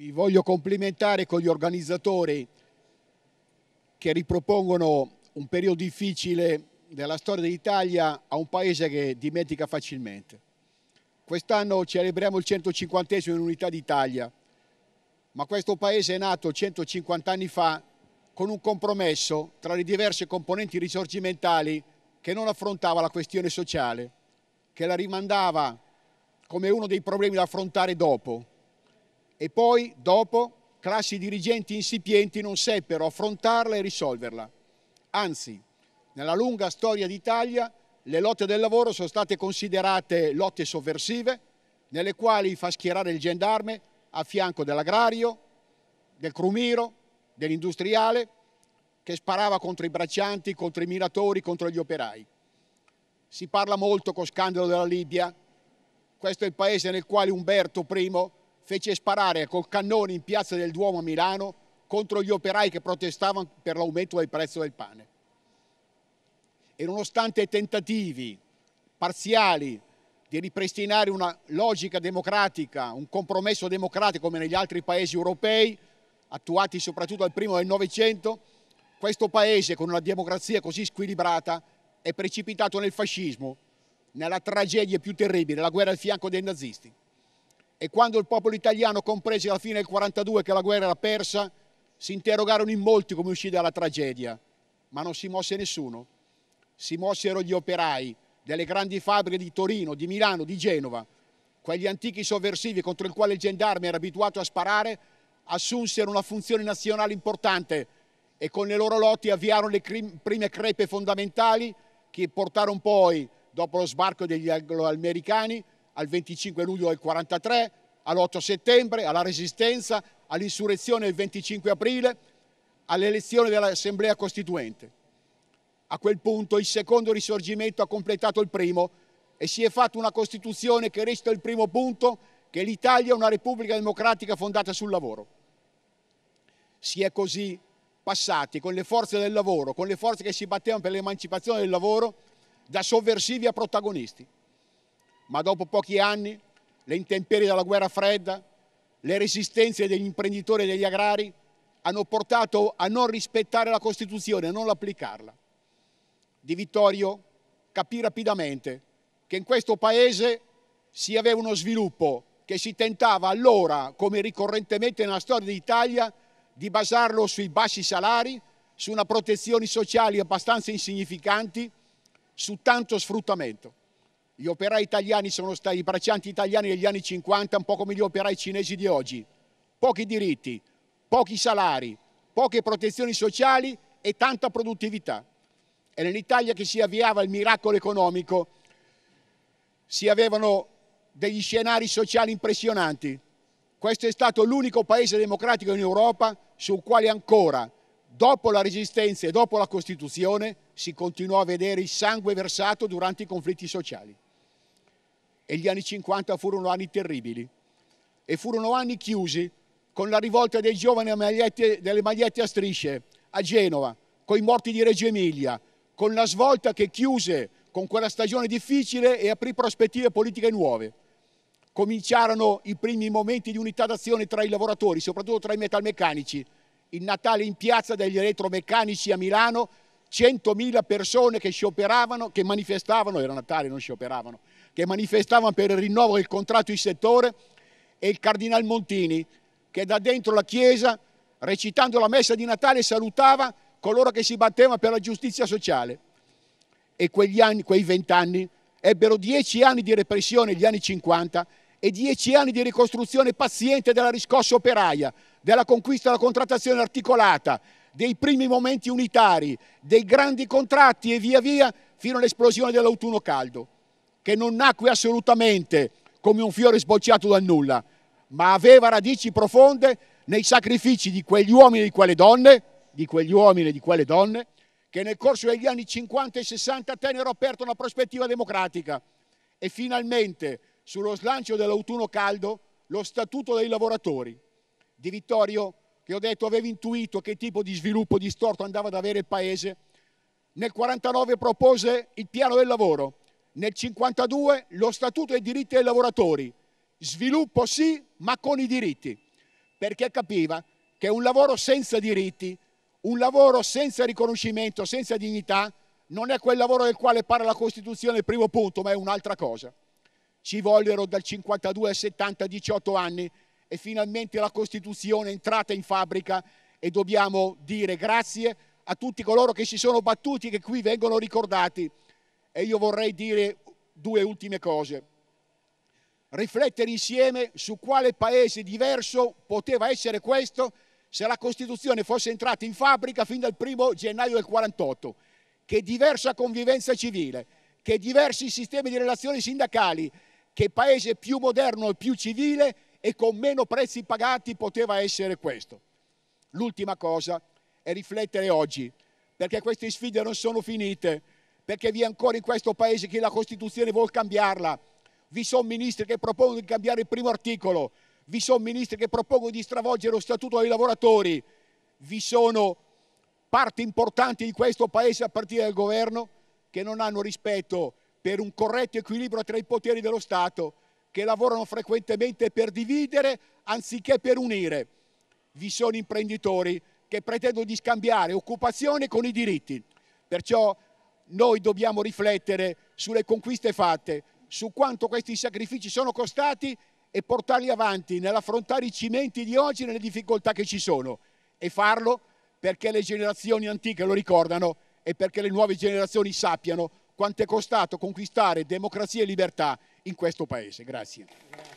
Mi voglio complimentare con gli organizzatori che ripropongono un periodo difficile della storia dell'Italia a un paese che dimentica facilmente. Quest'anno celebriamo il 150 in Unità d'Italia, ma questo paese è nato 150 anni fa con un compromesso tra le diverse componenti risorgimentali che non affrontava la questione sociale, che la rimandava come uno dei problemi da affrontare dopo e poi, dopo, classi dirigenti insipienti non seppero affrontarla e risolverla. Anzi, nella lunga storia d'Italia le lotte del lavoro sono state considerate lotte sovversive, nelle quali fa schierare il gendarme a fianco dell'agrario, del crumiro, dell'industriale, che sparava contro i braccianti, contro i minatori, contro gli operai. Si parla molto con scandalo della Libia, questo è il paese nel quale Umberto I fece sparare col cannone in piazza del Duomo a Milano contro gli operai che protestavano per l'aumento del prezzo del pane. E nonostante tentativi parziali di ripristinare una logica democratica, un compromesso democratico come negli altri paesi europei, attuati soprattutto al primo del Novecento, questo paese con una democrazia così squilibrata è precipitato nel fascismo, nella tragedia più terribile, la guerra al fianco dei nazisti e quando il popolo italiano comprese alla fine del 1942 che la guerra era persa, si interrogarono in molti come uscire dalla tragedia, ma non si mosse nessuno. Si mossero gli operai delle grandi fabbriche di Torino, di Milano, di Genova. Quegli antichi sovversivi contro i quali il gendarme era abituato a sparare assunsero una funzione nazionale importante e con le loro lotti avviarono le prime crepe fondamentali che portarono poi, dopo lo sbarco degli anglo-americani, al 25 luglio del 43, all'8 settembre, alla Resistenza, all'insurrezione del 25 aprile, all'elezione dell'Assemblea Costituente. A quel punto il secondo risorgimento ha completato il primo e si è fatta una Costituzione che resta il primo punto che l'Italia è una Repubblica democratica fondata sul lavoro. Si è così passati con le forze del lavoro, con le forze che si battevano per l'emancipazione del lavoro, da sovversivi a protagonisti ma dopo pochi anni le intemperie della guerra fredda, le resistenze degli imprenditori e degli agrari hanno portato a non rispettare la Costituzione, a non applicarla. Di Vittorio capì rapidamente che in questo Paese si aveva uno sviluppo che si tentava allora, come ricorrentemente nella storia d'Italia, di basarlo sui bassi salari, su una protezione sociale abbastanza insignificanti, su tanto sfruttamento. Gli operai italiani sono stati i braccianti italiani degli anni 50, un po' come gli operai cinesi di oggi. Pochi diritti, pochi salari, poche protezioni sociali e tanta produttività. Era nell'Italia che si avviava il miracolo economico. Si avevano degli scenari sociali impressionanti. Questo è stato l'unico paese democratico in Europa sul quale ancora, dopo la resistenza e dopo la Costituzione, si continuò a vedere il sangue versato durante i conflitti sociali e gli anni 50 furono anni terribili e furono anni chiusi con la rivolta dei giovani magliette, delle magliette a strisce a Genova, con i morti di Reggio Emilia, con la svolta che chiuse con quella stagione difficile e aprì prospettive politiche nuove. Cominciarono i primi momenti di unità d'azione tra i lavoratori, soprattutto tra i metalmeccanici. Il Natale in piazza degli elettromeccanici a Milano 100.000 persone che scioperavano, che manifestavano, era Natale, non scioperavano, che manifestavano per il rinnovo del contratto di settore e il Cardinal Montini che da dentro la Chiesa, recitando la messa di Natale, salutava coloro che si battevano per la giustizia sociale. E quegli anni, quei vent'anni, ebbero dieci anni di repressione, gli anni 50, e dieci anni di ricostruzione paziente della riscossa operaia, della conquista della contrattazione articolata, dei primi momenti unitari, dei grandi contratti e via via fino all'esplosione dell'autunno caldo che non nacque assolutamente come un fiore sbocciato dal nulla, ma aveva radici profonde nei sacrifici di quegli uomini e di quelle donne, di quegli uomini e di quelle donne, che nel corso degli anni 50 e 60 tennero aperta una prospettiva democratica e finalmente sullo slancio dell'autunno caldo lo statuto dei lavoratori. Di Vittorio, che ho detto aveva intuito che tipo di sviluppo distorto andava ad avere il Paese, nel 49 propose il piano del lavoro nel 1952 lo Statuto dei diritti dei lavoratori, sviluppo sì, ma con i diritti, perché capiva che un lavoro senza diritti, un lavoro senza riconoscimento, senza dignità, non è quel lavoro del quale parla la Costituzione, il primo punto, ma è un'altra cosa. Ci vollero dal 52 al 70 18 anni e finalmente la Costituzione è entrata in fabbrica e dobbiamo dire grazie a tutti coloro che si sono battuti e che qui vengono ricordati e io vorrei dire due ultime cose. Riflettere insieme su quale paese diverso poteva essere questo se la Costituzione fosse entrata in fabbrica fin dal primo gennaio del 48, che diversa convivenza civile, che diversi sistemi di relazioni sindacali, che paese più moderno e più civile e con meno prezzi pagati poteva essere questo. L'ultima cosa è riflettere oggi, perché queste sfide non sono finite perché vi è ancora in questo Paese che la Costituzione vuole cambiarla. Vi sono ministri che propongono di cambiare il primo articolo, vi sono ministri che propongono di stravolgere lo statuto dei lavoratori, vi sono parti importanti di questo Paese a partire dal governo che non hanno rispetto per un corretto equilibrio tra i poteri dello Stato, che lavorano frequentemente per dividere anziché per unire. Vi sono imprenditori che pretendono di scambiare occupazione con i diritti. Perciò noi dobbiamo riflettere sulle conquiste fatte, su quanto questi sacrifici sono costati e portarli avanti nell'affrontare i cimenti di oggi e nelle difficoltà che ci sono e farlo perché le generazioni antiche lo ricordano e perché le nuove generazioni sappiano quanto è costato conquistare democrazia e libertà in questo Paese. Grazie.